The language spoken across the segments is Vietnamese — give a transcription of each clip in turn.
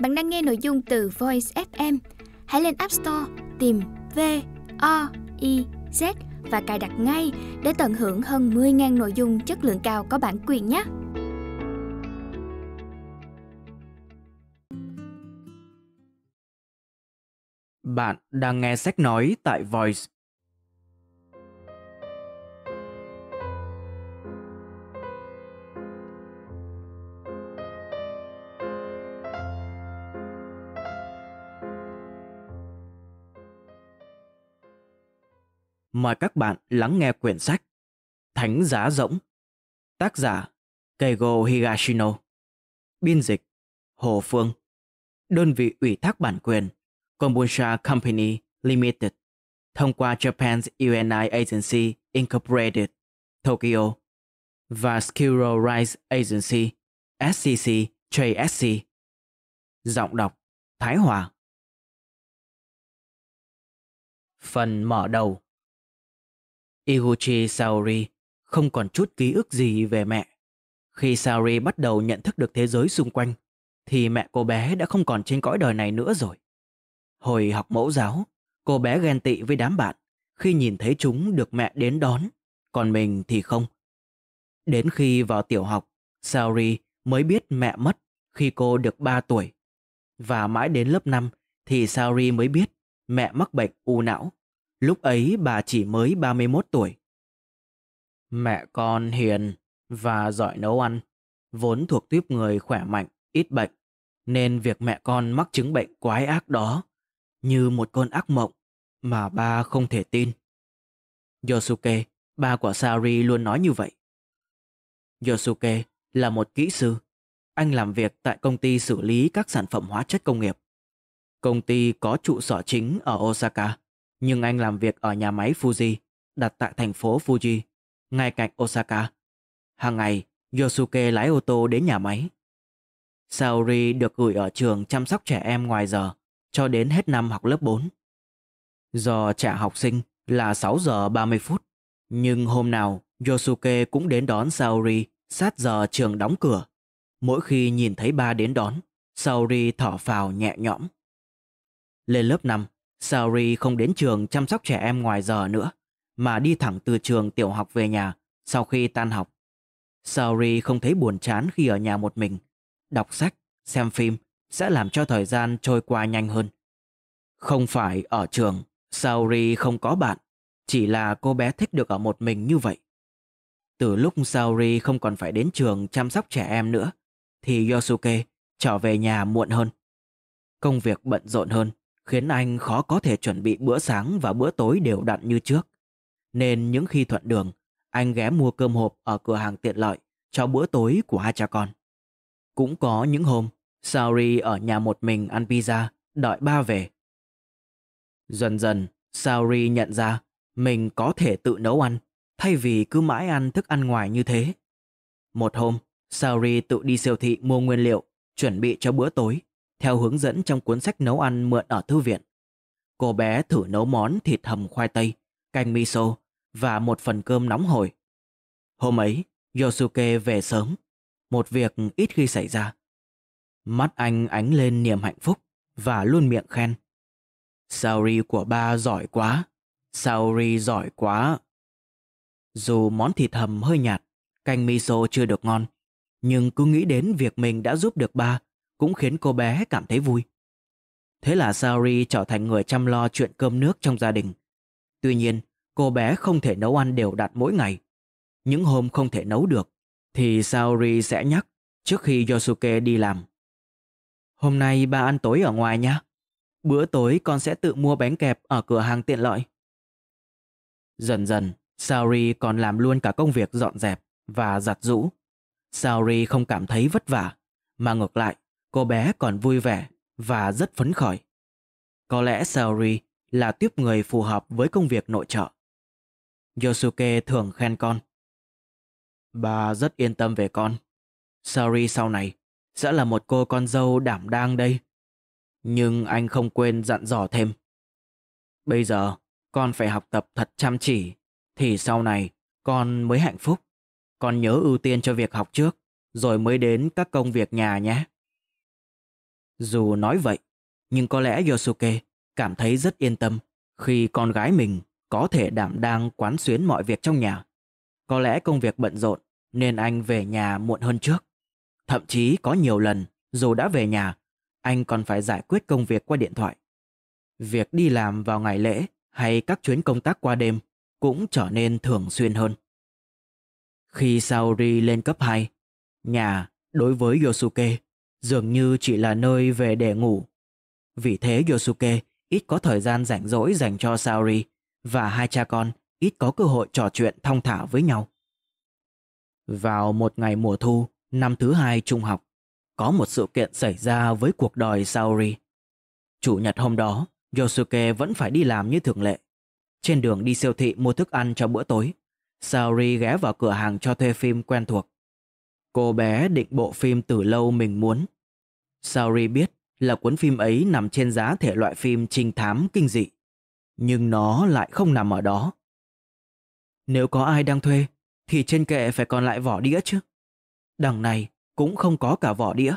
Bạn đang nghe nội dung từ Voice FM. Hãy lên App Store tìm V O I Z và cài đặt ngay để tận hưởng hơn 10.000 nội dung chất lượng cao có bản quyền nhé. Bạn đang nghe sách nói tại Voice mời các bạn lắng nghe quyển sách Thánh giá rỗng, tác giả Keigo Higashino, biên dịch Hồ Phương, đơn vị ủy thác bản quyền Kombucha Company Limited, thông qua Japan's UNI Agency Incorporated, Tokyo và Skiro Rise Agency, SCC, JSC. Giọng đọc Thái Hòa Phần mở đầu Iguchi Saori không còn chút ký ức gì về mẹ. Khi Saori bắt đầu nhận thức được thế giới xung quanh, thì mẹ cô bé đã không còn trên cõi đời này nữa rồi. Hồi học mẫu giáo, cô bé ghen tị với đám bạn khi nhìn thấy chúng được mẹ đến đón, còn mình thì không. Đến khi vào tiểu học, Saori mới biết mẹ mất khi cô được 3 tuổi. Và mãi đến lớp 5 thì Saori mới biết mẹ mắc bệnh u não. Lúc ấy bà chỉ mới 31 tuổi. Mẹ con hiền và giỏi nấu ăn, vốn thuộc tuyếp người khỏe mạnh, ít bệnh, nên việc mẹ con mắc chứng bệnh quái ác đó như một cơn ác mộng mà ba không thể tin. Yosuke, ba của Sari luôn nói như vậy. Yosuke là một kỹ sư. Anh làm việc tại công ty xử lý các sản phẩm hóa chất công nghiệp. Công ty có trụ sở chính ở Osaka nhưng anh làm việc ở nhà máy Fuji, đặt tại thành phố Fuji, ngay cạnh Osaka. Hàng ngày, Yosuke lái ô tô đến nhà máy. Saori được gửi ở trường chăm sóc trẻ em ngoài giờ, cho đến hết năm học lớp 4. Giờ trả học sinh là 6 giờ 30 phút, nhưng hôm nào Yosuke cũng đến đón Saori sát giờ trường đóng cửa. Mỗi khi nhìn thấy ba đến đón, Saori thở phào nhẹ nhõm. Lên lớp 5, Saori không đến trường chăm sóc trẻ em ngoài giờ nữa, mà đi thẳng từ trường tiểu học về nhà sau khi tan học. Saori không thấy buồn chán khi ở nhà một mình. Đọc sách, xem phim sẽ làm cho thời gian trôi qua nhanh hơn. Không phải ở trường, Saori không có bạn, chỉ là cô bé thích được ở một mình như vậy. Từ lúc Saori không còn phải đến trường chăm sóc trẻ em nữa, thì Yosuke trở về nhà muộn hơn. Công việc bận rộn hơn, khiến anh khó có thể chuẩn bị bữa sáng và bữa tối đều đặn như trước. Nên những khi thuận đường, anh ghé mua cơm hộp ở cửa hàng tiện lợi cho bữa tối của hai cha con. Cũng có những hôm, Saori ở nhà một mình ăn pizza, đợi ba về. Dần dần, Saori nhận ra mình có thể tự nấu ăn, thay vì cứ mãi ăn thức ăn ngoài như thế. Một hôm, Saori tự đi siêu thị mua nguyên liệu, chuẩn bị cho bữa tối theo hướng dẫn trong cuốn sách nấu ăn mượn ở thư viện. Cô bé thử nấu món thịt hầm khoai tây, canh miso và một phần cơm nóng hổi. Hôm ấy, Yosuke về sớm, một việc ít khi xảy ra. Mắt anh ánh lên niềm hạnh phúc và luôn miệng khen. Saori của ba giỏi quá, Saori giỏi quá. Dù món thịt hầm hơi nhạt, canh miso chưa được ngon, nhưng cứ nghĩ đến việc mình đã giúp được ba cũng khiến cô bé cảm thấy vui. Thế là Saori trở thành người chăm lo chuyện cơm nước trong gia đình. Tuy nhiên, cô bé không thể nấu ăn đều đặn mỗi ngày. Những hôm không thể nấu được, thì Saori sẽ nhắc trước khi Yosuke đi làm. Hôm nay ba ăn tối ở ngoài nhé. Bữa tối con sẽ tự mua bánh kẹp ở cửa hàng tiện lợi. Dần dần, Saori còn làm luôn cả công việc dọn dẹp và giặt rũ. Saori không cảm thấy vất vả, mà ngược lại, Cô bé còn vui vẻ và rất phấn khởi. Có lẽ Saori là tiếp người phù hợp với công việc nội trợ. Yosuke thường khen con. Bà rất yên tâm về con. Saori sau này sẽ là một cô con dâu đảm đang đây. Nhưng anh không quên dặn dò thêm. Bây giờ con phải học tập thật chăm chỉ thì sau này con mới hạnh phúc. Con nhớ ưu tiên cho việc học trước rồi mới đến các công việc nhà nhé. Dù nói vậy, nhưng có lẽ Yosuke cảm thấy rất yên tâm khi con gái mình có thể đảm đang quán xuyến mọi việc trong nhà. Có lẽ công việc bận rộn nên anh về nhà muộn hơn trước. Thậm chí có nhiều lần, dù đã về nhà, anh còn phải giải quyết công việc qua điện thoại. Việc đi làm vào ngày lễ hay các chuyến công tác qua đêm cũng trở nên thường xuyên hơn. Khi Saori lên cấp 2, nhà đối với Yosuke dường như chỉ là nơi về để ngủ. Vì thế Yosuke ít có thời gian rảnh rỗi dành cho Saori và hai cha con ít có cơ hội trò chuyện thong thả với nhau. Vào một ngày mùa thu, năm thứ hai trung học, có một sự kiện xảy ra với cuộc đời Saori. Chủ nhật hôm đó, Yosuke vẫn phải đi làm như thường lệ. Trên đường đi siêu thị mua thức ăn cho bữa tối, Saori ghé vào cửa hàng cho thuê phim quen thuộc. Cô bé định bộ phim từ lâu mình muốn. Sauri biết là cuốn phim ấy nằm trên giá thể loại phim trinh thám kinh dị. Nhưng nó lại không nằm ở đó. Nếu có ai đang thuê, thì trên kệ phải còn lại vỏ đĩa chứ. Đằng này cũng không có cả vỏ đĩa.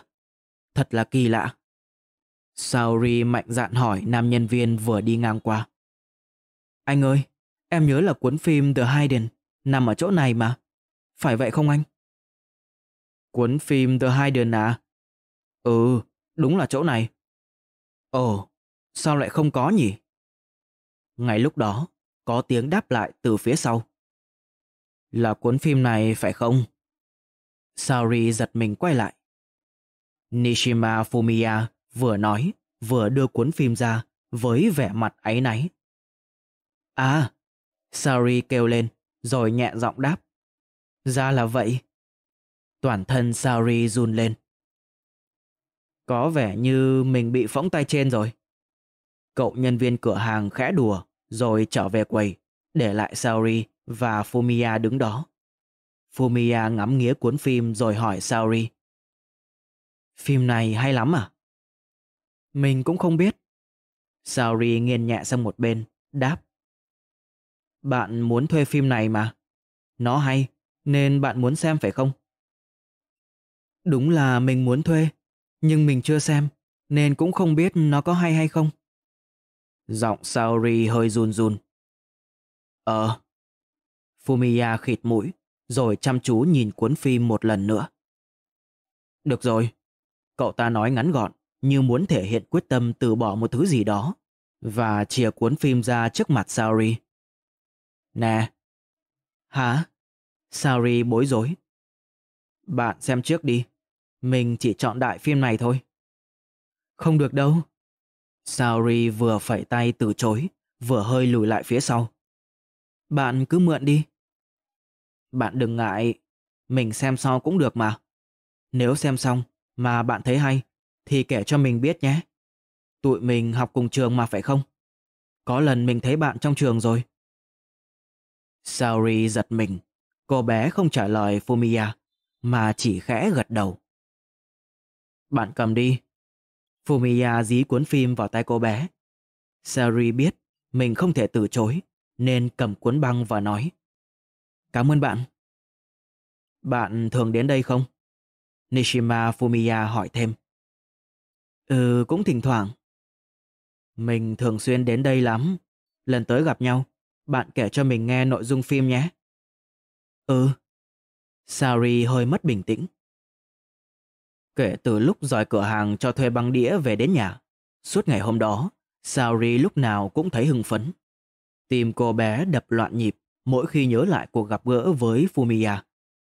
Thật là kỳ lạ. Sauri mạnh dạn hỏi nam nhân viên vừa đi ngang qua. Anh ơi, em nhớ là cuốn phim The Hidden nằm ở chỗ này mà. Phải vậy không anh? Cuốn phim The Hidden à? Ừ, đúng là chỗ này. Ồ, sao lại không có nhỉ? Ngay lúc đó, có tiếng đáp lại từ phía sau. Là cuốn phim này phải không? Saori giật mình quay lại. Nishima Fumiya vừa nói, vừa đưa cuốn phim ra với vẻ mặt áy náy. À, Saori kêu lên, rồi nhẹ giọng đáp. Ra là vậy toàn thân Sauri run lên. Có vẻ như mình bị phóng tay trên rồi. Cậu nhân viên cửa hàng khẽ đùa rồi trở về quầy, để lại Sauri và Fumia đứng đó. Fumia ngắm nghía cuốn phim rồi hỏi Sauri: Phim này hay lắm à? Mình cũng không biết. Sauri nghiêng nhẹ sang một bên, đáp. Bạn muốn thuê phim này mà. Nó hay, nên bạn muốn xem phải không? Đúng là mình muốn thuê, nhưng mình chưa xem, nên cũng không biết nó có hay hay không. Giọng Saori hơi run run. Ờ. Fumiya khịt mũi, rồi chăm chú nhìn cuốn phim một lần nữa. Được rồi, cậu ta nói ngắn gọn, như muốn thể hiện quyết tâm từ bỏ một thứ gì đó, và chìa cuốn phim ra trước mặt Saori. Nè. Hả? Saori bối rối. Bạn xem trước đi. Mình chỉ chọn đại phim này thôi. Không được đâu. Saori vừa phẩy tay từ chối, vừa hơi lùi lại phía sau. Bạn cứ mượn đi. Bạn đừng ngại, mình xem sau cũng được mà. Nếu xem xong mà bạn thấy hay thì kể cho mình biết nhé. Tụi mình học cùng trường mà phải không? Có lần mình thấy bạn trong trường rồi. Saori giật mình, cô bé không trả lời Fumiya mà chỉ khẽ gật đầu. Bạn cầm đi. Fumiya dí cuốn phim vào tay cô bé. Sari biết mình không thể từ chối nên cầm cuốn băng và nói. Cảm ơn bạn. Bạn thường đến đây không? Nishima Fumiya hỏi thêm. Ừ, cũng thỉnh thoảng. Mình thường xuyên đến đây lắm. Lần tới gặp nhau, bạn kể cho mình nghe nội dung phim nhé. Ừ. Sari hơi mất bình tĩnh. Kể từ lúc rời cửa hàng cho thuê băng đĩa về đến nhà, suốt ngày hôm đó, Saori lúc nào cũng thấy hưng phấn. Tim cô bé đập loạn nhịp mỗi khi nhớ lại cuộc gặp gỡ với Fumiya,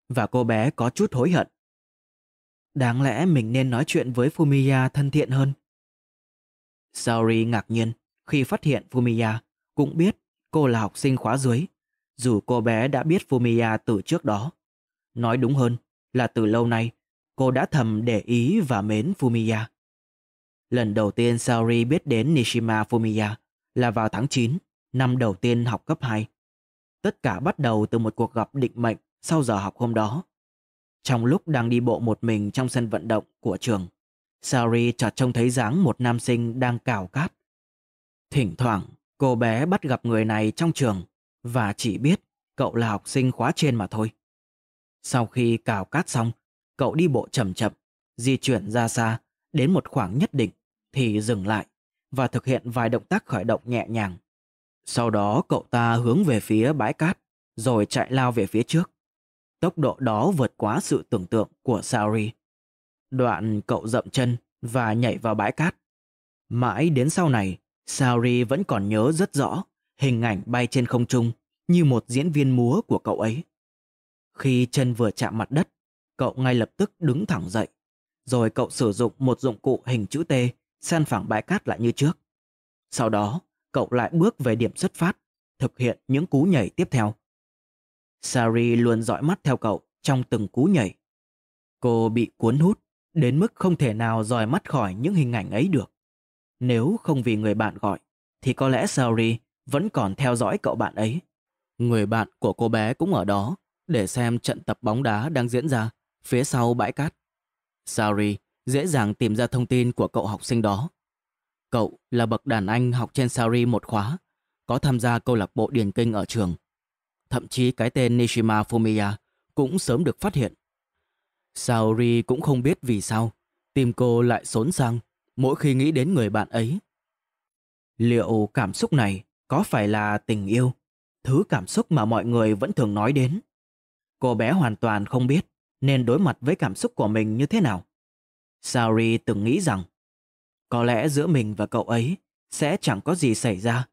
và cô bé có chút hối hận. Đáng lẽ mình nên nói chuyện với Fumiya thân thiện hơn. Saori ngạc nhiên khi phát hiện Fumiya cũng biết cô là học sinh khóa dưới, dù cô bé đã biết Fumiya từ trước đó. Nói đúng hơn là từ lâu nay cô đã thầm để ý và mến Fumiya. Lần đầu tiên Saori biết đến Nishima Fumiya là vào tháng 9, năm đầu tiên học cấp 2. Tất cả bắt đầu từ một cuộc gặp định mệnh sau giờ học hôm đó. Trong lúc đang đi bộ một mình trong sân vận động của trường, Saori chợt trông thấy dáng một nam sinh đang cào cát. Thỉnh thoảng, cô bé bắt gặp người này trong trường và chỉ biết cậu là học sinh khóa trên mà thôi. Sau khi cào cát xong, Cậu đi bộ chậm chậm, di chuyển ra xa, đến một khoảng nhất định thì dừng lại và thực hiện vài động tác khởi động nhẹ nhàng. Sau đó cậu ta hướng về phía bãi cát rồi chạy lao về phía trước. Tốc độ đó vượt quá sự tưởng tượng của Sari. Đoạn cậu dậm chân và nhảy vào bãi cát. Mãi đến sau này, Sari vẫn còn nhớ rất rõ hình ảnh bay trên không trung như một diễn viên múa của cậu ấy. Khi chân vừa chạm mặt đất, cậu ngay lập tức đứng thẳng dậy. Rồi cậu sử dụng một dụng cụ hình chữ T, san phẳng bãi cát lại như trước. Sau đó, cậu lại bước về điểm xuất phát, thực hiện những cú nhảy tiếp theo. Sari luôn dõi mắt theo cậu trong từng cú nhảy. Cô bị cuốn hút đến mức không thể nào rời mắt khỏi những hình ảnh ấy được. Nếu không vì người bạn gọi, thì có lẽ Sari vẫn còn theo dõi cậu bạn ấy. Người bạn của cô bé cũng ở đó để xem trận tập bóng đá đang diễn ra phía sau bãi cát. Sari dễ dàng tìm ra thông tin của cậu học sinh đó. Cậu là bậc đàn anh học trên Sari một khóa, có tham gia câu lạc bộ điền kinh ở trường. Thậm chí cái tên Nishima Fumiya cũng sớm được phát hiện. Saori cũng không biết vì sao, tim cô lại xốn sang mỗi khi nghĩ đến người bạn ấy. Liệu cảm xúc này có phải là tình yêu, thứ cảm xúc mà mọi người vẫn thường nói đến? Cô bé hoàn toàn không biết nên đối mặt với cảm xúc của mình như thế nào. Sari từng nghĩ rằng có lẽ giữa mình và cậu ấy sẽ chẳng có gì xảy ra.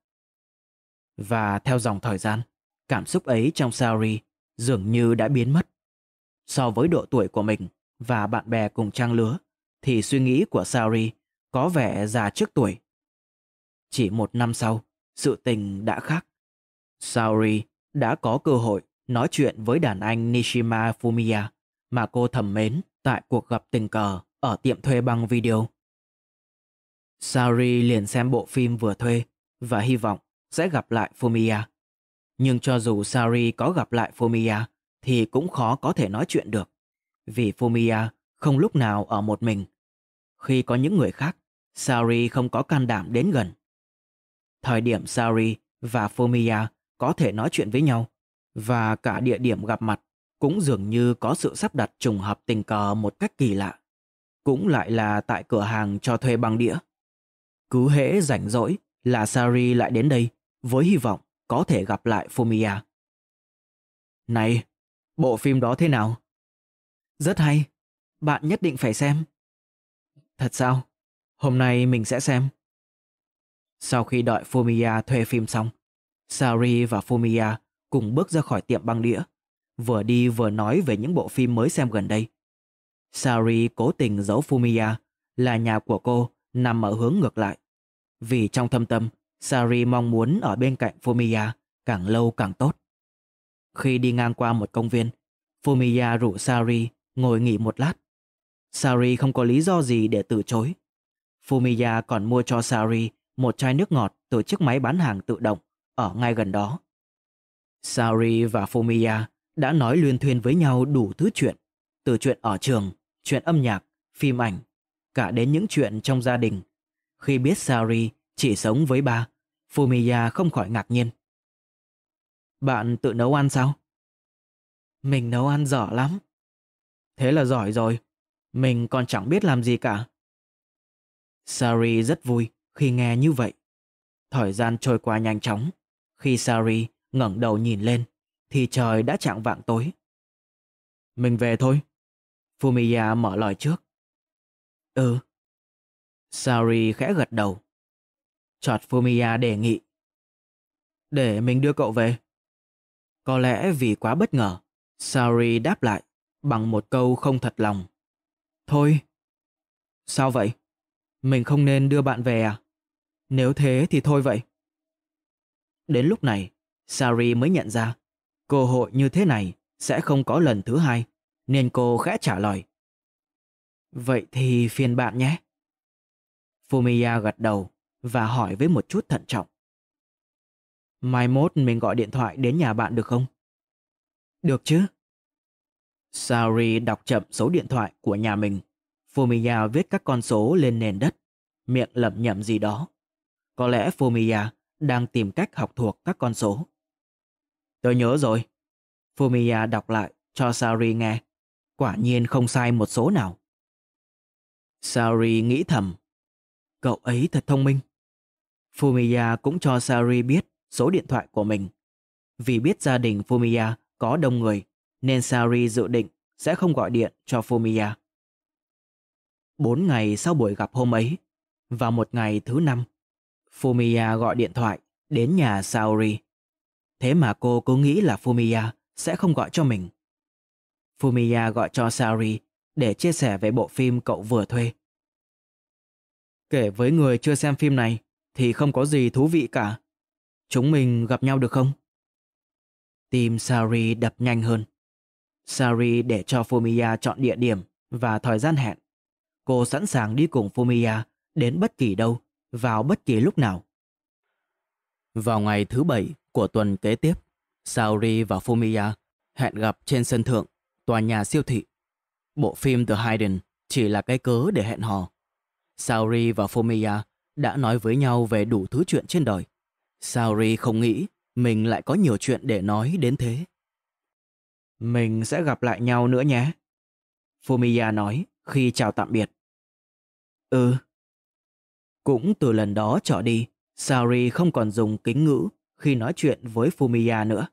Và theo dòng thời gian, cảm xúc ấy trong Sari dường như đã biến mất. So với độ tuổi của mình và bạn bè cùng trang lứa, thì suy nghĩ của Sari có vẻ già trước tuổi. Chỉ một năm sau, sự tình đã khác. Sauri đã có cơ hội nói chuyện với đàn anh Nishima Fumiya mà cô thầm mến tại cuộc gặp tình cờ ở tiệm thuê băng video. Sari liền xem bộ phim vừa thuê và hy vọng sẽ gặp lại Fumia. Nhưng cho dù Sari có gặp lại Fumia thì cũng khó có thể nói chuyện được vì Fumia không lúc nào ở một mình. Khi có những người khác, Sari không có can đảm đến gần. Thời điểm Sari và Fumia có thể nói chuyện với nhau và cả địa điểm gặp mặt cũng dường như có sự sắp đặt trùng hợp tình cờ một cách kỳ lạ. Cũng lại là tại cửa hàng cho thuê băng đĩa. Cứ hễ rảnh rỗi là Sari lại đến đây với hy vọng có thể gặp lại Fumia. Này, bộ phim đó thế nào? Rất hay, bạn nhất định phải xem. Thật sao? Hôm nay mình sẽ xem. Sau khi đợi Fumia thuê phim xong, Sari và Fumia cùng bước ra khỏi tiệm băng đĩa vừa đi vừa nói về những bộ phim mới xem gần đây. Sari cố tình giấu Fumiya là nhà của cô nằm ở hướng ngược lại. Vì trong thâm tâm, Sari mong muốn ở bên cạnh Fumiya càng lâu càng tốt. Khi đi ngang qua một công viên, Fumiya rủ Sari ngồi nghỉ một lát. Sari không có lý do gì để từ chối. Fumiya còn mua cho Sari một chai nước ngọt từ chiếc máy bán hàng tự động ở ngay gần đó. Sari và Fumiya đã nói luyên thuyên với nhau đủ thứ chuyện, từ chuyện ở trường, chuyện âm nhạc, phim ảnh, cả đến những chuyện trong gia đình. Khi biết Sari chỉ sống với ba, Fumiya không khỏi ngạc nhiên. Bạn tự nấu ăn sao? Mình nấu ăn dở lắm. Thế là giỏi rồi, mình còn chẳng biết làm gì cả. Sari rất vui khi nghe như vậy. Thời gian trôi qua nhanh chóng, khi Sari ngẩng đầu nhìn lên thì trời đã chạng vạng tối. Mình về thôi. Fumiya mở lời trước. Ừ. Sari khẽ gật đầu. Chọt Fumiya đề nghị. Để mình đưa cậu về. Có lẽ vì quá bất ngờ, Sari đáp lại bằng một câu không thật lòng. Thôi. Sao vậy? Mình không nên đưa bạn về à? Nếu thế thì thôi vậy. Đến lúc này, Sari mới nhận ra Cơ hội như thế này sẽ không có lần thứ hai, nên cô khẽ trả lời. Vậy thì phiền bạn nhé. Fumiya gật đầu và hỏi với một chút thận trọng. Mai mốt mình gọi điện thoại đến nhà bạn được không? Được chứ. Sari đọc chậm số điện thoại của nhà mình. Fumiya viết các con số lên nền đất, miệng lẩm nhẩm gì đó. Có lẽ Fumiya đang tìm cách học thuộc các con số tôi nhớ rồi. Fumiya đọc lại cho Sari nghe. Quả nhiên không sai một số nào. Sari nghĩ thầm. Cậu ấy thật thông minh. Fumiya cũng cho Sari biết số điện thoại của mình. Vì biết gia đình Fumiya có đông người, nên Sari dự định sẽ không gọi điện cho Fumiya. Bốn ngày sau buổi gặp hôm ấy, vào một ngày thứ năm, Fumiya gọi điện thoại đến nhà Saori. Thế mà cô cứ nghĩ là Fumiya sẽ không gọi cho mình. Fumiya gọi cho Sari để chia sẻ về bộ phim cậu vừa thuê. Kể với người chưa xem phim này thì không có gì thú vị cả. Chúng mình gặp nhau được không? Tim Sari đập nhanh hơn. Sari để cho Fumiya chọn địa điểm và thời gian hẹn. Cô sẵn sàng đi cùng Fumiya đến bất kỳ đâu, vào bất kỳ lúc nào. Vào ngày thứ bảy, của tuần kế tiếp, Saori và Fumiya hẹn gặp trên sân thượng, tòa nhà siêu thị. Bộ phim The Hidden chỉ là cái cớ để hẹn hò. Saori và Fumiya đã nói với nhau về đủ thứ chuyện trên đời. Saori không nghĩ mình lại có nhiều chuyện để nói đến thế. Mình sẽ gặp lại nhau nữa nhé. Fumiya nói khi chào tạm biệt. Ừ. Cũng từ lần đó trở đi, Saori không còn dùng kính ngữ khi nói chuyện với Fumiya nữa.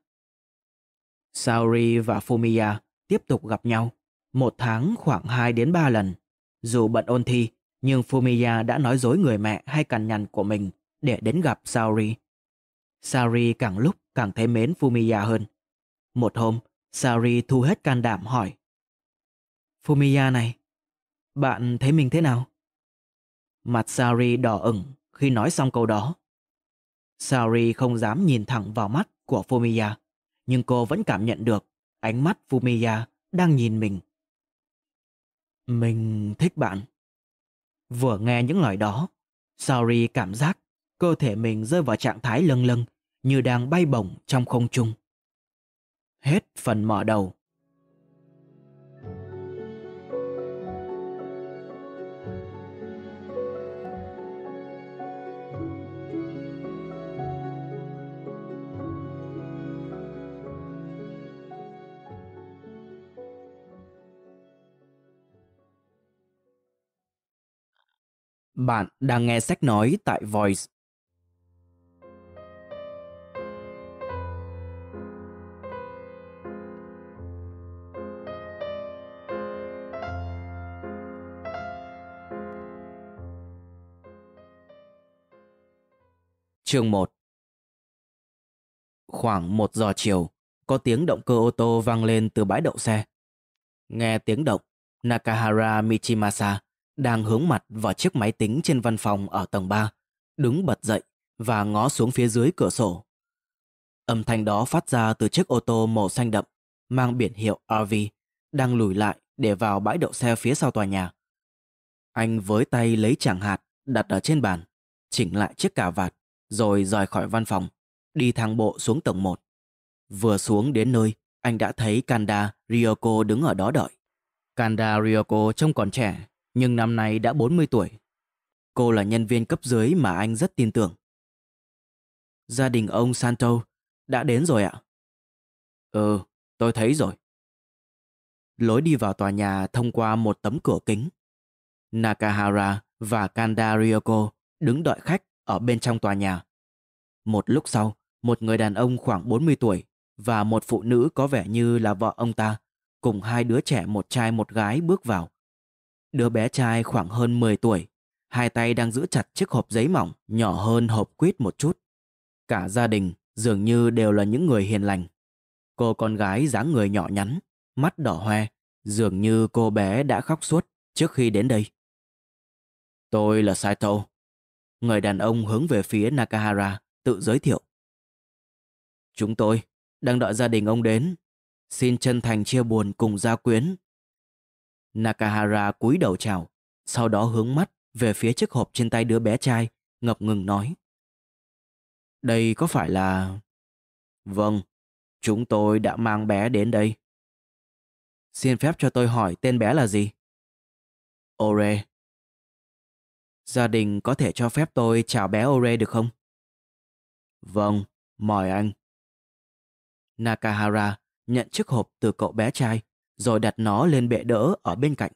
Saori và Fumiya tiếp tục gặp nhau, một tháng khoảng 2 đến 3 lần. Dù bận ôn thi, nhưng Fumiya đã nói dối người mẹ hay cằn nhằn của mình để đến gặp Saori. Saori càng lúc càng thấy mến Fumiya hơn. Một hôm, Saori thu hết can đảm hỏi. Fumiya này, bạn thấy mình thế nào? Mặt Saori đỏ ửng khi nói xong câu đó. Saori không dám nhìn thẳng vào mắt của Fumiya, nhưng cô vẫn cảm nhận được ánh mắt Fumiya đang nhìn mình. Mình thích bạn. Vừa nghe những lời đó, Saori cảm giác cơ thể mình rơi vào trạng thái lâng lâng như đang bay bổng trong không trung. Hết phần mở đầu. Bạn đang nghe sách nói tại Voice. Chương 1 Khoảng 1 giờ chiều, có tiếng động cơ ô tô vang lên từ bãi đậu xe. Nghe tiếng động, Nakahara Michimasa đang hướng mặt vào chiếc máy tính trên văn phòng ở tầng 3, đứng bật dậy và ngó xuống phía dưới cửa sổ. Âm thanh đó phát ra từ chiếc ô tô màu xanh đậm mang biển hiệu RV đang lùi lại để vào bãi đậu xe phía sau tòa nhà. Anh với tay lấy chẳng hạt đặt ở trên bàn, chỉnh lại chiếc cà vạt rồi rời khỏi văn phòng, đi thang bộ xuống tầng 1. Vừa xuống đến nơi, anh đã thấy Kanda Ryoko đứng ở đó đợi. Kanda Ryoko trông còn trẻ nhưng năm nay đã 40 tuổi. Cô là nhân viên cấp dưới mà anh rất tin tưởng. Gia đình ông Santo đã đến rồi ạ? Ừ, tôi thấy rồi. Lối đi vào tòa nhà thông qua một tấm cửa kính. Nakahara và Kanda Ryoko đứng đợi khách ở bên trong tòa nhà. Một lúc sau, một người đàn ông khoảng 40 tuổi và một phụ nữ có vẻ như là vợ ông ta cùng hai đứa trẻ một trai một gái bước vào. Đứa bé trai khoảng hơn 10 tuổi, hai tay đang giữ chặt chiếc hộp giấy mỏng nhỏ hơn hộp quýt một chút. Cả gia đình dường như đều là những người hiền lành. Cô con gái dáng người nhỏ nhắn, mắt đỏ hoe, dường như cô bé đã khóc suốt trước khi đến đây. Tôi là Saito. Người đàn ông hướng về phía Nakahara tự giới thiệu. Chúng tôi đang đợi gia đình ông đến. Xin chân thành chia buồn cùng gia quyến Nakahara cúi đầu chào, sau đó hướng mắt về phía chiếc hộp trên tay đứa bé trai, ngập ngừng nói. Đây có phải là... Vâng, chúng tôi đã mang bé đến đây. Xin phép cho tôi hỏi tên bé là gì? Ore. Gia đình có thể cho phép tôi chào bé Ore được không? Vâng, mời anh. Nakahara nhận chiếc hộp từ cậu bé trai rồi đặt nó lên bệ đỡ ở bên cạnh.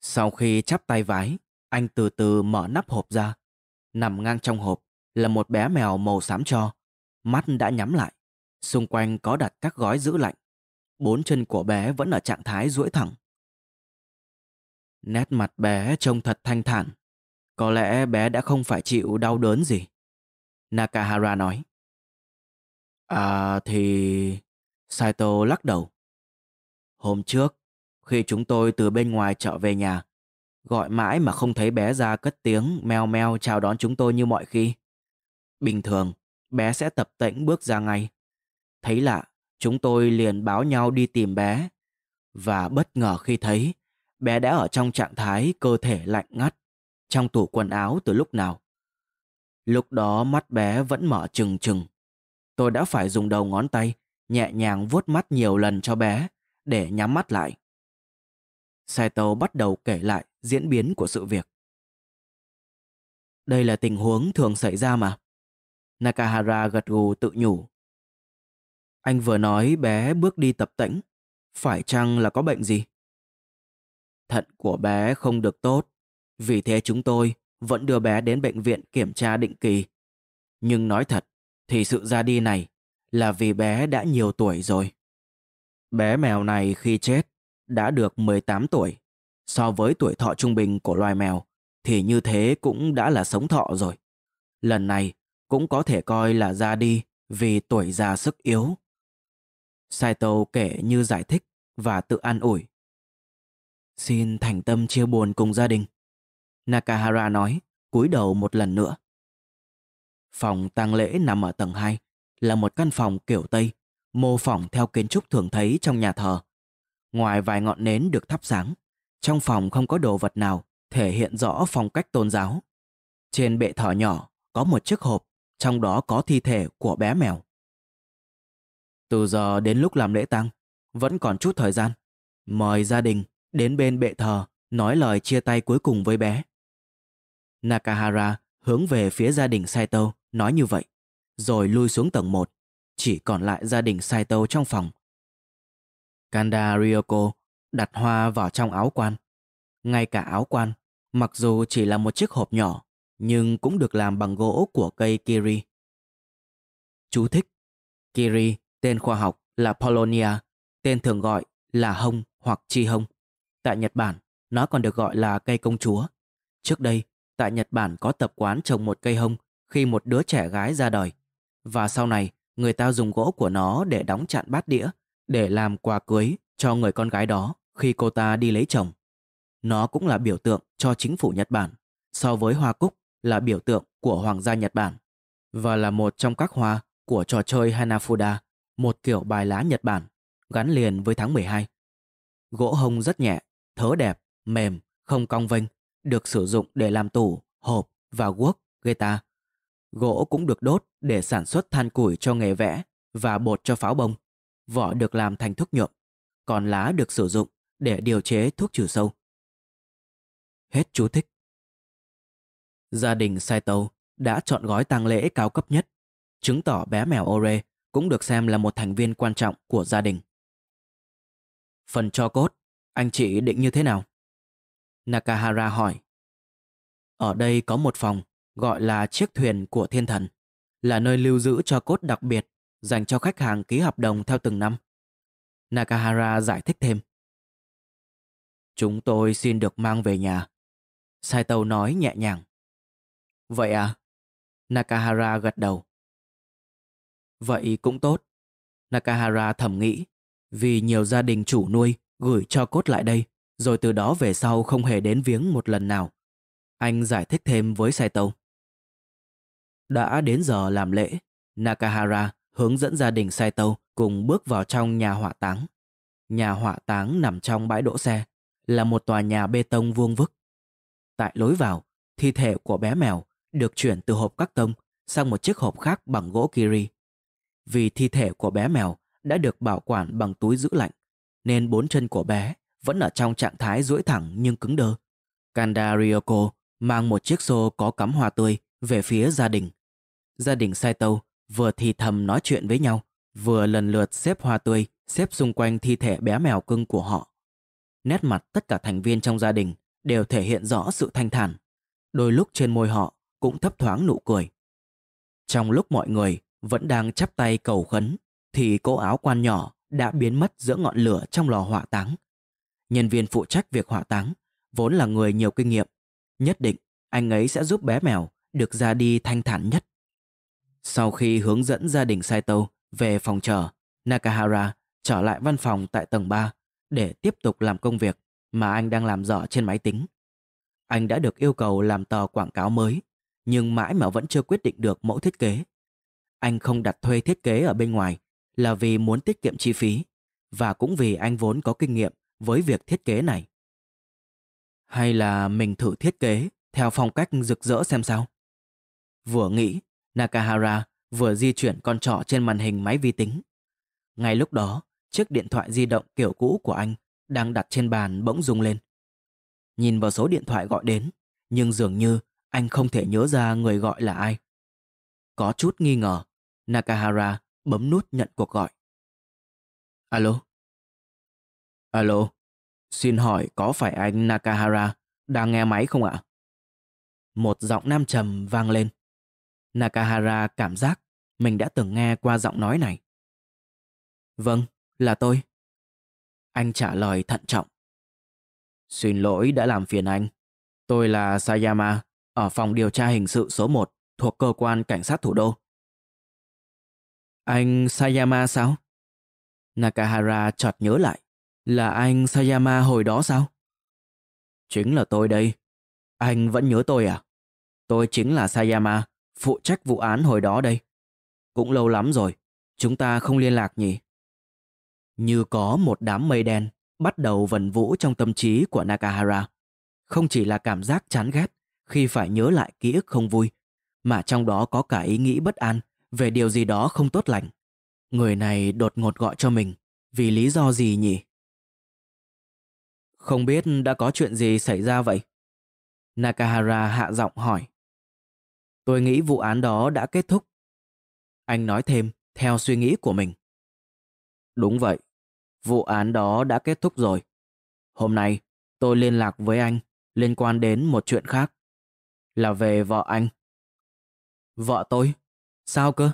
Sau khi chắp tay vái, anh từ từ mở nắp hộp ra. Nằm ngang trong hộp là một bé mèo màu xám cho, mắt đã nhắm lại. Xung quanh có đặt các gói giữ lạnh. Bốn chân của bé vẫn ở trạng thái duỗi thẳng. Nét mặt bé trông thật thanh thản. Có lẽ bé đã không phải chịu đau đớn gì. Nakahara nói. À thì... Saito lắc đầu. Hôm trước, khi chúng tôi từ bên ngoài trở về nhà, gọi mãi mà không thấy bé ra cất tiếng meo meo chào đón chúng tôi như mọi khi. Bình thường, bé sẽ tập tễnh bước ra ngay. Thấy lạ, chúng tôi liền báo nhau đi tìm bé. Và bất ngờ khi thấy, bé đã ở trong trạng thái cơ thể lạnh ngắt, trong tủ quần áo từ lúc nào. Lúc đó mắt bé vẫn mở trừng trừng. Tôi đã phải dùng đầu ngón tay, nhẹ nhàng vuốt mắt nhiều lần cho bé để nhắm mắt lại. Saito bắt đầu kể lại diễn biến của sự việc. Đây là tình huống thường xảy ra mà. Nakahara gật gù tự nhủ. Anh vừa nói bé bước đi tập tễnh, phải chăng là có bệnh gì? Thận của bé không được tốt, vì thế chúng tôi vẫn đưa bé đến bệnh viện kiểm tra định kỳ. Nhưng nói thật, thì sự ra đi này là vì bé đã nhiều tuổi rồi. Bé mèo này khi chết đã được 18 tuổi. So với tuổi thọ trung bình của loài mèo thì như thế cũng đã là sống thọ rồi. Lần này cũng có thể coi là ra đi vì tuổi già sức yếu. Saito kể như giải thích và tự an ủi. Xin thành tâm chia buồn cùng gia đình. Nakahara nói, cúi đầu một lần nữa. Phòng tang lễ nằm ở tầng 2, là một căn phòng kiểu Tây, mô phỏng theo kiến trúc thường thấy trong nhà thờ. Ngoài vài ngọn nến được thắp sáng, trong phòng không có đồ vật nào thể hiện rõ phong cách tôn giáo. Trên bệ thờ nhỏ có một chiếc hộp, trong đó có thi thể của bé mèo. Từ giờ đến lúc làm lễ tăng, vẫn còn chút thời gian. Mời gia đình đến bên bệ thờ nói lời chia tay cuối cùng với bé. Nakahara hướng về phía gia đình Saito nói như vậy, rồi lui xuống tầng 1 chỉ còn lại gia đình Saito trong phòng. Kanda Ryoko đặt hoa vào trong áo quan. Ngay cả áo quan, mặc dù chỉ là một chiếc hộp nhỏ, nhưng cũng được làm bằng gỗ của cây Kiri. Chú thích Kiri, tên khoa học là Polonia, tên thường gọi là hông hoặc chi hông. Tại Nhật Bản, nó còn được gọi là cây công chúa. Trước đây, tại Nhật Bản có tập quán trồng một cây hông khi một đứa trẻ gái ra đời. Và sau này, người ta dùng gỗ của nó để đóng chặn bát đĩa, để làm quà cưới cho người con gái đó khi cô ta đi lấy chồng. Nó cũng là biểu tượng cho chính phủ Nhật Bản, so với hoa cúc là biểu tượng của hoàng gia Nhật Bản và là một trong các hoa của trò chơi Hanafuda, một kiểu bài lá Nhật Bản, gắn liền với tháng 12. Gỗ hông rất nhẹ, thớ đẹp, mềm, không cong vênh, được sử dụng để làm tủ, hộp và guốc, guitar Gỗ cũng được đốt để sản xuất than củi cho nghề vẽ và bột cho pháo bông. Vỏ được làm thành thuốc nhuộm, còn lá được sử dụng để điều chế thuốc trừ sâu. Hết chú thích. Gia đình Sai Tâu đã chọn gói tang lễ cao cấp nhất, chứng tỏ bé mèo Ore cũng được xem là một thành viên quan trọng của gia đình. Phần cho cốt, anh chị định như thế nào? Nakahara hỏi. Ở đây có một phòng gọi là chiếc thuyền của thiên thần, là nơi lưu giữ cho cốt đặc biệt dành cho khách hàng ký hợp đồng theo từng năm. Nakahara giải thích thêm. Chúng tôi xin được mang về nhà. Saito nói nhẹ nhàng. Vậy à? Nakahara gật đầu. Vậy cũng tốt. Nakahara thầm nghĩ, vì nhiều gia đình chủ nuôi gửi cho cốt lại đây, rồi từ đó về sau không hề đến viếng một lần nào. Anh giải thích thêm với Saito. Đã đến giờ làm lễ, Nakahara hướng dẫn gia đình Saito cùng bước vào trong nhà hỏa táng. Nhà hỏa táng nằm trong bãi đỗ xe, là một tòa nhà bê tông vuông vức. Tại lối vào, thi thể của bé mèo được chuyển từ hộp các tông sang một chiếc hộp khác bằng gỗ kiri. Vì thi thể của bé mèo đã được bảo quản bằng túi giữ lạnh, nên bốn chân của bé vẫn ở trong trạng thái duỗi thẳng nhưng cứng đơ. Kanda Ryoko mang một chiếc xô có cắm hoa tươi về phía gia đình gia đình Sai Tâu vừa thì thầm nói chuyện với nhau, vừa lần lượt xếp hoa tươi, xếp xung quanh thi thể bé mèo cưng của họ. Nét mặt tất cả thành viên trong gia đình đều thể hiện rõ sự thanh thản. Đôi lúc trên môi họ cũng thấp thoáng nụ cười. Trong lúc mọi người vẫn đang chắp tay cầu khấn, thì cô áo quan nhỏ đã biến mất giữa ngọn lửa trong lò hỏa táng. Nhân viên phụ trách việc hỏa táng vốn là người nhiều kinh nghiệm. Nhất định anh ấy sẽ giúp bé mèo được ra đi thanh thản nhất. Sau khi hướng dẫn gia đình Saito về phòng chờ, Nakahara trở lại văn phòng tại tầng 3 để tiếp tục làm công việc mà anh đang làm dở trên máy tính. Anh đã được yêu cầu làm tờ quảng cáo mới, nhưng mãi mà vẫn chưa quyết định được mẫu thiết kế. Anh không đặt thuê thiết kế ở bên ngoài là vì muốn tiết kiệm chi phí và cũng vì anh vốn có kinh nghiệm với việc thiết kế này. Hay là mình thử thiết kế theo phong cách rực rỡ xem sao? Vừa nghĩ, Nakahara vừa di chuyển con trỏ trên màn hình máy vi tính. Ngay lúc đó, chiếc điện thoại di động kiểu cũ của anh đang đặt trên bàn bỗng rung lên. Nhìn vào số điện thoại gọi đến, nhưng dường như anh không thể nhớ ra người gọi là ai. Có chút nghi ngờ, Nakahara bấm nút nhận cuộc gọi. Alo? Alo, xin hỏi có phải anh Nakahara đang nghe máy không ạ? Một giọng nam trầm vang lên. Nakahara cảm giác mình đã từng nghe qua giọng nói này. Vâng, là tôi. Anh trả lời thận trọng. Xin lỗi đã làm phiền anh. Tôi là Sayama, ở phòng điều tra hình sự số 1 thuộc cơ quan cảnh sát thủ đô. Anh Sayama sao? Nakahara chợt nhớ lại. Là anh Sayama hồi đó sao? Chính là tôi đây. Anh vẫn nhớ tôi à? Tôi chính là Sayama, phụ trách vụ án hồi đó đây. Cũng lâu lắm rồi, chúng ta không liên lạc nhỉ? Như có một đám mây đen bắt đầu vần vũ trong tâm trí của Nakahara. Không chỉ là cảm giác chán ghét khi phải nhớ lại ký ức không vui, mà trong đó có cả ý nghĩ bất an về điều gì đó không tốt lành. Người này đột ngột gọi cho mình, vì lý do gì nhỉ? Không biết đã có chuyện gì xảy ra vậy? Nakahara hạ giọng hỏi. Tôi nghĩ vụ án đó đã kết thúc. Anh nói thêm, theo suy nghĩ của mình. Đúng vậy, vụ án đó đã kết thúc rồi. Hôm nay, tôi liên lạc với anh liên quan đến một chuyện khác. Là về vợ anh. Vợ tôi? Sao cơ?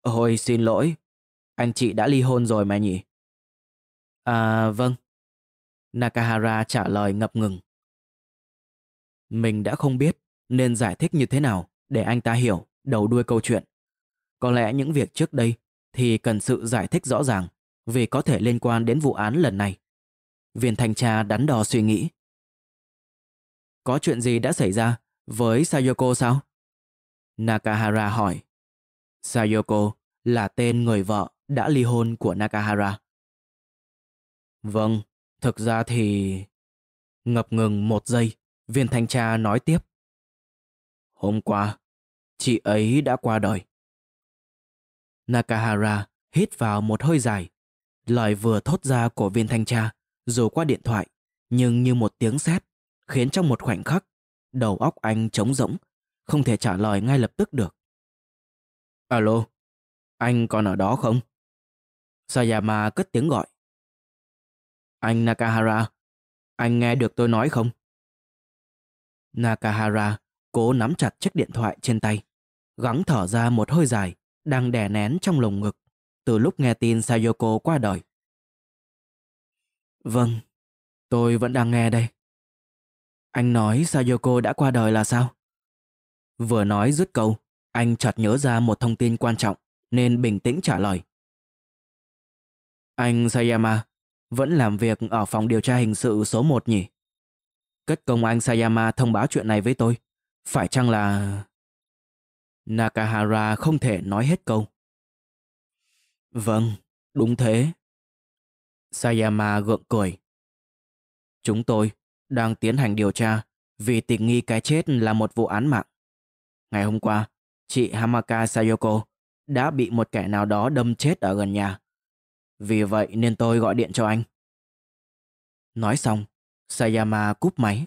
Ôi xin lỗi, anh chị đã ly hôn rồi mà nhỉ? À vâng. Nakahara trả lời ngập ngừng. Mình đã không biết nên giải thích như thế nào để anh ta hiểu đầu đuôi câu chuyện. Có lẽ những việc trước đây thì cần sự giải thích rõ ràng vì có thể liên quan đến vụ án lần này. Viên thanh tra đắn đo suy nghĩ. Có chuyện gì đã xảy ra với Sayoko sao? Nakahara hỏi. Sayoko là tên người vợ đã ly hôn của Nakahara. Vâng, thực ra thì... Ngập ngừng một giây, viên thanh tra nói tiếp. Hôm qua, chị ấy đã qua đời. Nakahara hít vào một hơi dài. Lời vừa thốt ra của viên thanh tra, dù qua điện thoại, nhưng như một tiếng sét khiến trong một khoảnh khắc, đầu óc anh trống rỗng, không thể trả lời ngay lập tức được. Alo, anh còn ở đó không? Sayama cất tiếng gọi. Anh Nakahara, anh nghe được tôi nói không? Nakahara cố nắm chặt chiếc điện thoại trên tay. Gắng thở ra một hơi dài, đang đè nén trong lồng ngực, từ lúc nghe tin Sayoko qua đời. Vâng, tôi vẫn đang nghe đây. Anh nói Sayoko đã qua đời là sao? Vừa nói dứt câu, anh chợt nhớ ra một thông tin quan trọng nên bình tĩnh trả lời. Anh Sayama vẫn làm việc ở phòng điều tra hình sự số 1 nhỉ? Cất công anh Sayama thông báo chuyện này với tôi phải chăng là... Nakahara không thể nói hết câu. Vâng, đúng thế. Sayama gượng cười. Chúng tôi đang tiến hành điều tra vì tình nghi cái chết là một vụ án mạng. Ngày hôm qua, chị Hamaka Sayoko đã bị một kẻ nào đó đâm chết ở gần nhà. Vì vậy nên tôi gọi điện cho anh. Nói xong, Sayama cúp máy.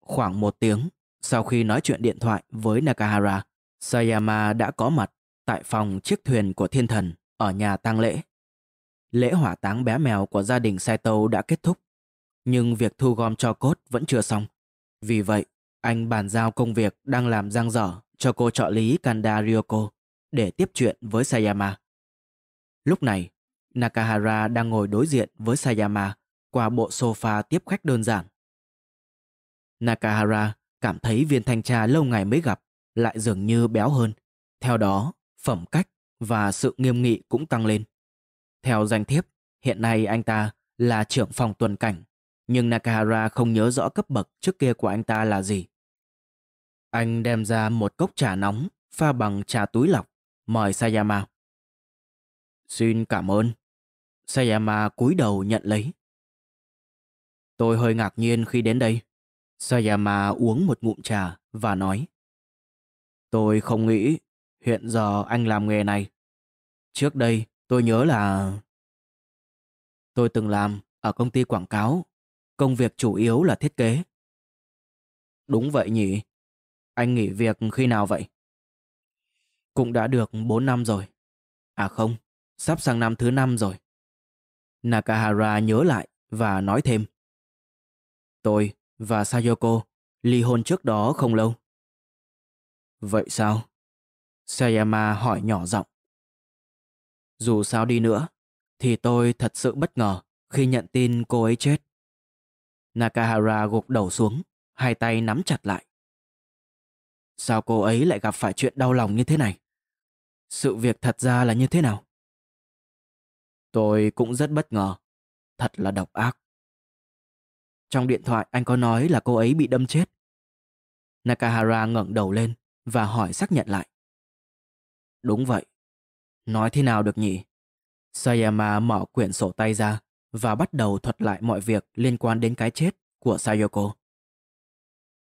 Khoảng một tiếng, sau khi nói chuyện điện thoại với Nakahara, Sayama đã có mặt tại phòng chiếc thuyền của thiên thần ở nhà tang lễ. Lễ hỏa táng bé mèo của gia đình Saito đã kết thúc, nhưng việc thu gom cho cốt vẫn chưa xong. Vì vậy, anh bàn giao công việc đang làm giang dở cho cô trợ lý Kanda Ryoko để tiếp chuyện với Sayama. Lúc này, Nakahara đang ngồi đối diện với Sayama qua bộ sofa tiếp khách đơn giản. Nakahara cảm thấy viên thanh tra lâu ngày mới gặp lại dường như béo hơn. Theo đó, phẩm cách và sự nghiêm nghị cũng tăng lên. Theo danh thiếp, hiện nay anh ta là trưởng phòng tuần cảnh, nhưng Nakahara không nhớ rõ cấp bậc trước kia của anh ta là gì. Anh đem ra một cốc trà nóng pha bằng trà túi lọc, mời Sayama. Xin cảm ơn. Sayama cúi đầu nhận lấy. Tôi hơi ngạc nhiên khi đến đây. Sayama uống một ngụm trà và nói Tôi không nghĩ hiện giờ anh làm nghề này. Trước đây tôi nhớ là... Tôi từng làm ở công ty quảng cáo, công việc chủ yếu là thiết kế. Đúng vậy nhỉ? Anh nghỉ việc khi nào vậy? Cũng đã được 4 năm rồi. À không, sắp sang năm thứ năm rồi. Nakahara nhớ lại và nói thêm. Tôi và Sayoko ly hôn trước đó không lâu. Vậy sao? Sayama hỏi nhỏ giọng. Dù sao đi nữa, thì tôi thật sự bất ngờ khi nhận tin cô ấy chết. Nakahara gục đầu xuống, hai tay nắm chặt lại. Sao cô ấy lại gặp phải chuyện đau lòng như thế này? Sự việc thật ra là như thế nào? Tôi cũng rất bất ngờ. Thật là độc ác. Trong điện thoại anh có nói là cô ấy bị đâm chết. Nakahara ngẩng đầu lên và hỏi xác nhận lại. Đúng vậy. Nói thế nào được nhỉ? Sayama mở quyển sổ tay ra và bắt đầu thuật lại mọi việc liên quan đến cái chết của Sayoko.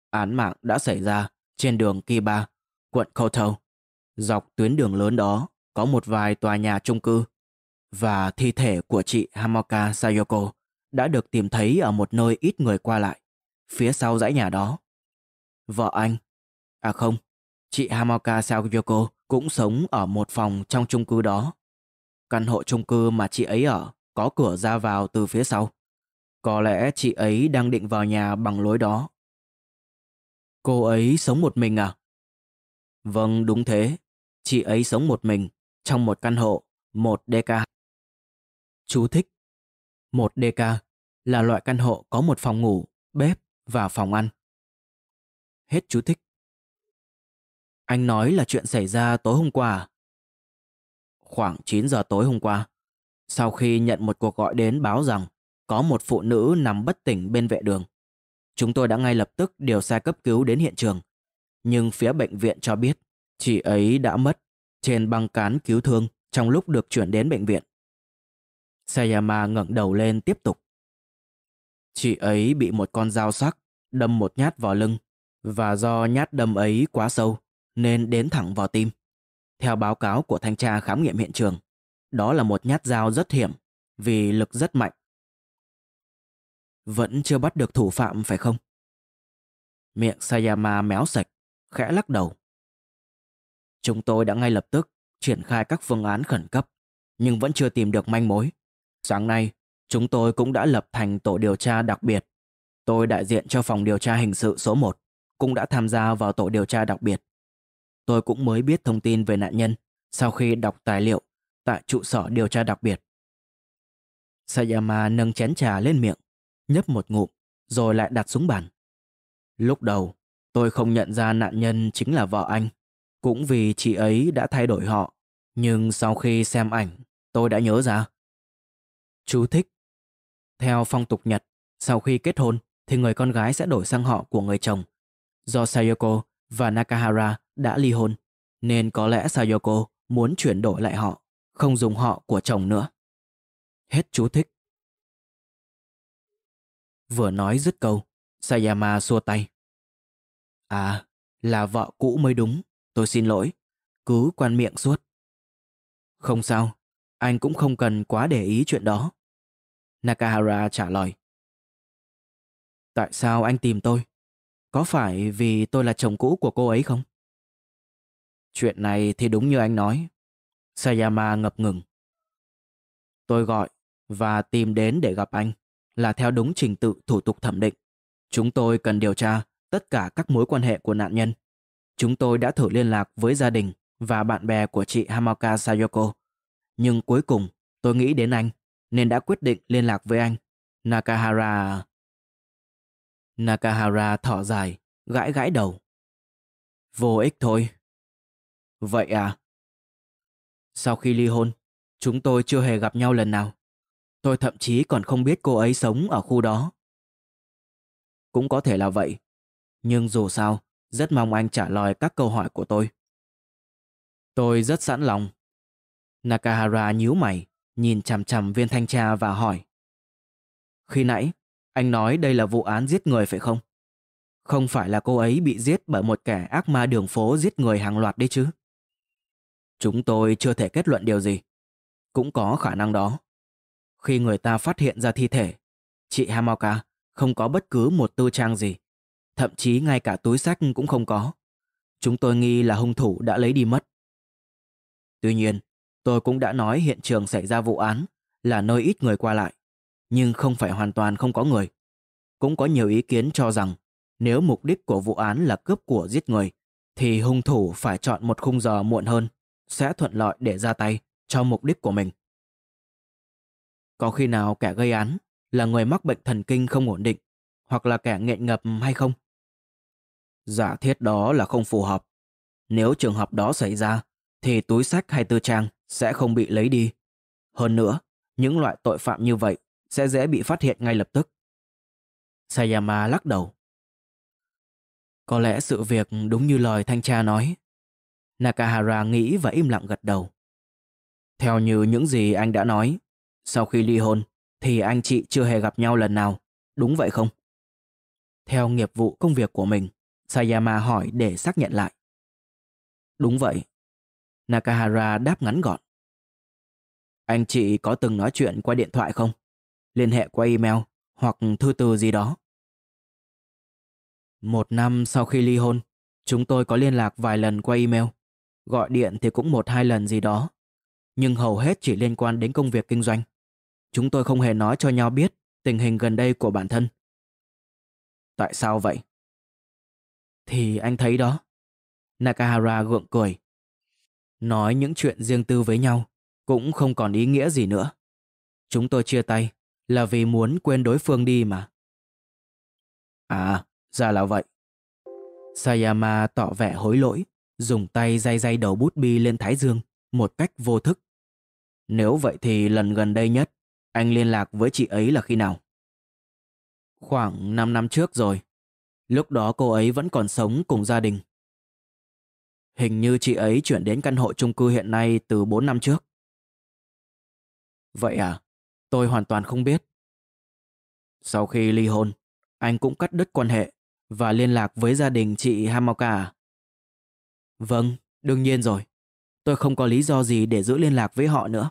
Án mạng đã xảy ra trên đường Kiba, quận Koto. Dọc tuyến đường lớn đó có một vài tòa nhà chung cư và thi thể của chị Hamoka Sayoko đã được tìm thấy ở một nơi ít người qua lại, phía sau dãy nhà đó. Vợ anh, à không, chị Hamoka Sakyoko cũng sống ở một phòng trong chung cư đó. Căn hộ chung cư mà chị ấy ở có cửa ra vào từ phía sau. Có lẽ chị ấy đang định vào nhà bằng lối đó. Cô ấy sống một mình à? Vâng, đúng thế. Chị ấy sống một mình trong một căn hộ, một DK. Chú thích 1 DK là loại căn hộ có một phòng ngủ, bếp và phòng ăn. Hết chú thích. Anh nói là chuyện xảy ra tối hôm qua. Khoảng 9 giờ tối hôm qua, sau khi nhận một cuộc gọi đến báo rằng có một phụ nữ nằm bất tỉnh bên vệ đường. Chúng tôi đã ngay lập tức điều xe cấp cứu đến hiện trường. Nhưng phía bệnh viện cho biết chị ấy đã mất trên băng cán cứu thương trong lúc được chuyển đến bệnh viện. Sayama ngẩng đầu lên tiếp tục. Chị ấy bị một con dao sắc đâm một nhát vào lưng và do nhát đâm ấy quá sâu nên đến thẳng vào tim. Theo báo cáo của thanh tra khám nghiệm hiện trường, đó là một nhát dao rất hiểm vì lực rất mạnh. Vẫn chưa bắt được thủ phạm phải không? Miệng Sayama méo sạch, khẽ lắc đầu. Chúng tôi đã ngay lập tức triển khai các phương án khẩn cấp, nhưng vẫn chưa tìm được manh mối. Sáng nay, chúng tôi cũng đã lập thành tổ điều tra đặc biệt. Tôi đại diện cho phòng điều tra hình sự số 1, cũng đã tham gia vào tổ điều tra đặc biệt. Tôi cũng mới biết thông tin về nạn nhân sau khi đọc tài liệu tại trụ sở điều tra đặc biệt. Sayama nâng chén trà lên miệng, nhấp một ngụm, rồi lại đặt xuống bàn. Lúc đầu, tôi không nhận ra nạn nhân chính là vợ anh, cũng vì chị ấy đã thay đổi họ. Nhưng sau khi xem ảnh, tôi đã nhớ ra Chú thích Theo phong tục Nhật, sau khi kết hôn thì người con gái sẽ đổi sang họ của người chồng. Do Sayoko và Nakahara đã ly hôn, nên có lẽ Sayoko muốn chuyển đổi lại họ, không dùng họ của chồng nữa. Hết chú thích. Vừa nói dứt câu, Sayama xua tay. À, là vợ cũ mới đúng, tôi xin lỗi. Cứ quan miệng suốt. Không sao, anh cũng không cần quá để ý chuyện đó. Nakahara trả lời. Tại sao anh tìm tôi? Có phải vì tôi là chồng cũ của cô ấy không? Chuyện này thì đúng như anh nói. Sayama ngập ngừng. Tôi gọi và tìm đến để gặp anh là theo đúng trình tự thủ tục thẩm định. Chúng tôi cần điều tra tất cả các mối quan hệ của nạn nhân. Chúng tôi đã thử liên lạc với gia đình và bạn bè của chị Hamaka Sayoko nhưng cuối cùng, tôi nghĩ đến anh, nên đã quyết định liên lạc với anh. Nakahara... Nakahara thở dài, gãi gãi đầu. Vô ích thôi. Vậy à? Sau khi ly hôn, chúng tôi chưa hề gặp nhau lần nào. Tôi thậm chí còn không biết cô ấy sống ở khu đó. Cũng có thể là vậy. Nhưng dù sao, rất mong anh trả lời các câu hỏi của tôi. Tôi rất sẵn lòng Nakahara nhíu mày, nhìn chằm chằm viên thanh tra và hỏi. Khi nãy, anh nói đây là vụ án giết người phải không? Không phải là cô ấy bị giết bởi một kẻ ác ma đường phố giết người hàng loạt đấy chứ? Chúng tôi chưa thể kết luận điều gì. Cũng có khả năng đó. Khi người ta phát hiện ra thi thể, chị Hamaoka không có bất cứ một tư trang gì. Thậm chí ngay cả túi sách cũng không có. Chúng tôi nghi là hung thủ đã lấy đi mất. Tuy nhiên, Tôi cũng đã nói hiện trường xảy ra vụ án là nơi ít người qua lại, nhưng không phải hoàn toàn không có người. Cũng có nhiều ý kiến cho rằng nếu mục đích của vụ án là cướp của giết người, thì hung thủ phải chọn một khung giờ muộn hơn, sẽ thuận lợi để ra tay cho mục đích của mình. Có khi nào kẻ gây án là người mắc bệnh thần kinh không ổn định hoặc là kẻ nghiện ngập hay không? Giả thiết đó là không phù hợp. Nếu trường hợp đó xảy ra, thì túi sách hay tư trang sẽ không bị lấy đi. Hơn nữa, những loại tội phạm như vậy sẽ dễ bị phát hiện ngay lập tức. Sayama lắc đầu. Có lẽ sự việc đúng như lời thanh tra nói. Nakahara nghĩ và im lặng gật đầu. Theo như những gì anh đã nói, sau khi ly hôn thì anh chị chưa hề gặp nhau lần nào, đúng vậy không? Theo nghiệp vụ công việc của mình, Sayama hỏi để xác nhận lại. Đúng vậy, Nakahara đáp ngắn gọn. Anh chị có từng nói chuyện qua điện thoại không? Liên hệ qua email hoặc thư từ gì đó? Một năm sau khi ly hôn, chúng tôi có liên lạc vài lần qua email. Gọi điện thì cũng một hai lần gì đó. Nhưng hầu hết chỉ liên quan đến công việc kinh doanh. Chúng tôi không hề nói cho nhau biết tình hình gần đây của bản thân. Tại sao vậy? Thì anh thấy đó. Nakahara gượng cười nói những chuyện riêng tư với nhau cũng không còn ý nghĩa gì nữa. Chúng tôi chia tay là vì muốn quên đối phương đi mà. À, ra là vậy. Sayama tỏ vẻ hối lỗi, dùng tay day day đầu bút bi lên thái dương một cách vô thức. Nếu vậy thì lần gần đây nhất, anh liên lạc với chị ấy là khi nào? Khoảng 5 năm trước rồi. Lúc đó cô ấy vẫn còn sống cùng gia đình. Hình như chị ấy chuyển đến căn hộ chung cư hiện nay từ 4 năm trước. Vậy à? Tôi hoàn toàn không biết. Sau khi ly hôn, anh cũng cắt đứt quan hệ và liên lạc với gia đình chị Hamaoka à? Vâng, đương nhiên rồi. Tôi không có lý do gì để giữ liên lạc với họ nữa.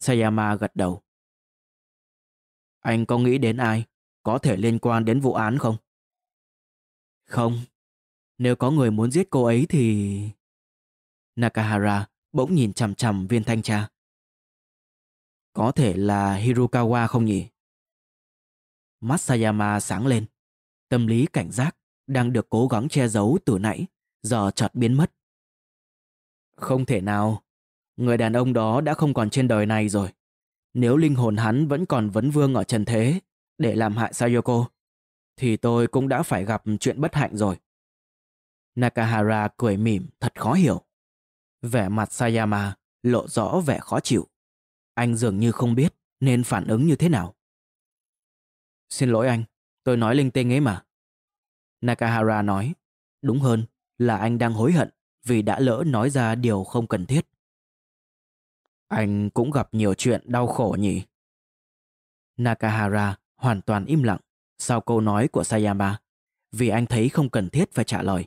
Sayama gật đầu. Anh có nghĩ đến ai có thể liên quan đến vụ án không? Không, nếu có người muốn giết cô ấy thì... Nakahara bỗng nhìn chằm chằm viên thanh tra. Có thể là Hirokawa không nhỉ? Masayama sáng lên. Tâm lý cảnh giác đang được cố gắng che giấu từ nãy, giờ chợt biến mất. Không thể nào. Người đàn ông đó đã không còn trên đời này rồi. Nếu linh hồn hắn vẫn còn vấn vương ở trần thế để làm hại Sayoko, thì tôi cũng đã phải gặp chuyện bất hạnh rồi. Nakahara cười mỉm thật khó hiểu. Vẻ mặt Sayama lộ rõ vẻ khó chịu. Anh dường như không biết nên phản ứng như thế nào. Xin lỗi anh, tôi nói linh tinh ấy mà. Nakahara nói, đúng hơn là anh đang hối hận vì đã lỡ nói ra điều không cần thiết. Anh cũng gặp nhiều chuyện đau khổ nhỉ? Nakahara hoàn toàn im lặng sau câu nói của Sayama vì anh thấy không cần thiết phải trả lời.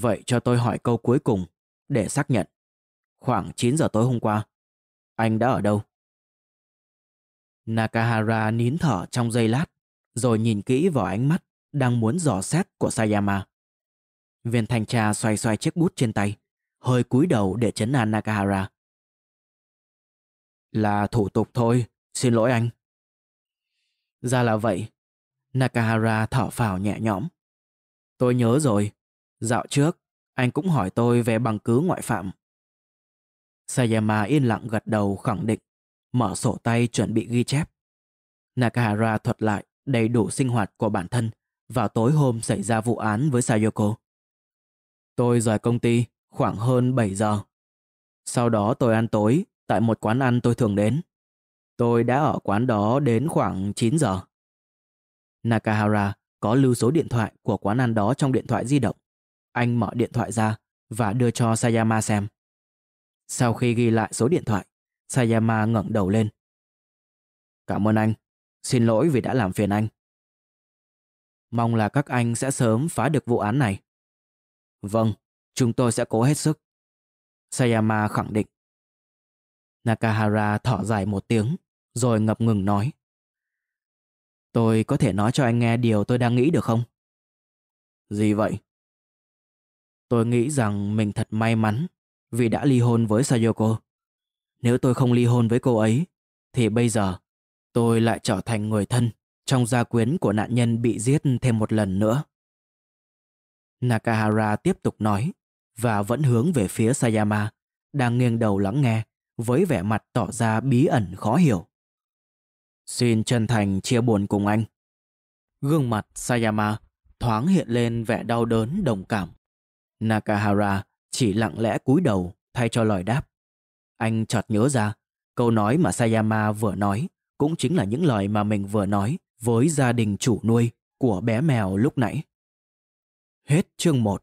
Vậy cho tôi hỏi câu cuối cùng để xác nhận. Khoảng 9 giờ tối hôm qua, anh đã ở đâu? Nakahara nín thở trong giây lát, rồi nhìn kỹ vào ánh mắt đang muốn dò xét của Sayama. Viên thanh tra xoay xoay chiếc bút trên tay, hơi cúi đầu để chấn an Nakahara. Là thủ tục thôi, xin lỗi anh. Ra là vậy, Nakahara thở phào nhẹ nhõm. Tôi nhớ rồi, Dạo trước, anh cũng hỏi tôi về bằng cứ ngoại phạm. Sayama yên lặng gật đầu khẳng định, mở sổ tay chuẩn bị ghi chép. Nakahara thuật lại đầy đủ sinh hoạt của bản thân vào tối hôm xảy ra vụ án với Sayoko. Tôi rời công ty khoảng hơn 7 giờ. Sau đó tôi ăn tối tại một quán ăn tôi thường đến. Tôi đã ở quán đó đến khoảng 9 giờ. Nakahara có lưu số điện thoại của quán ăn đó trong điện thoại di động. Anh mở điện thoại ra và đưa cho Sayama xem. Sau khi ghi lại số điện thoại, Sayama ngẩng đầu lên. Cảm ơn anh. Xin lỗi vì đã làm phiền anh. Mong là các anh sẽ sớm phá được vụ án này. Vâng, chúng tôi sẽ cố hết sức. Sayama khẳng định. Nakahara thở dài một tiếng, rồi ngập ngừng nói. Tôi có thể nói cho anh nghe điều tôi đang nghĩ được không? Gì vậy? Tôi nghĩ rằng mình thật may mắn vì đã ly hôn với Sayoko. Nếu tôi không ly hôn với cô ấy, thì bây giờ tôi lại trở thành người thân trong gia quyến của nạn nhân bị giết thêm một lần nữa. Nakahara tiếp tục nói và vẫn hướng về phía Sayama, đang nghiêng đầu lắng nghe với vẻ mặt tỏ ra bí ẩn khó hiểu. Xin chân thành chia buồn cùng anh. Gương mặt Sayama thoáng hiện lên vẻ đau đớn đồng cảm Nakahara chỉ lặng lẽ cúi đầu thay cho lời đáp. Anh chợt nhớ ra, câu nói mà Sayama vừa nói cũng chính là những lời mà mình vừa nói với gia đình chủ nuôi của bé mèo lúc nãy. Hết chương 1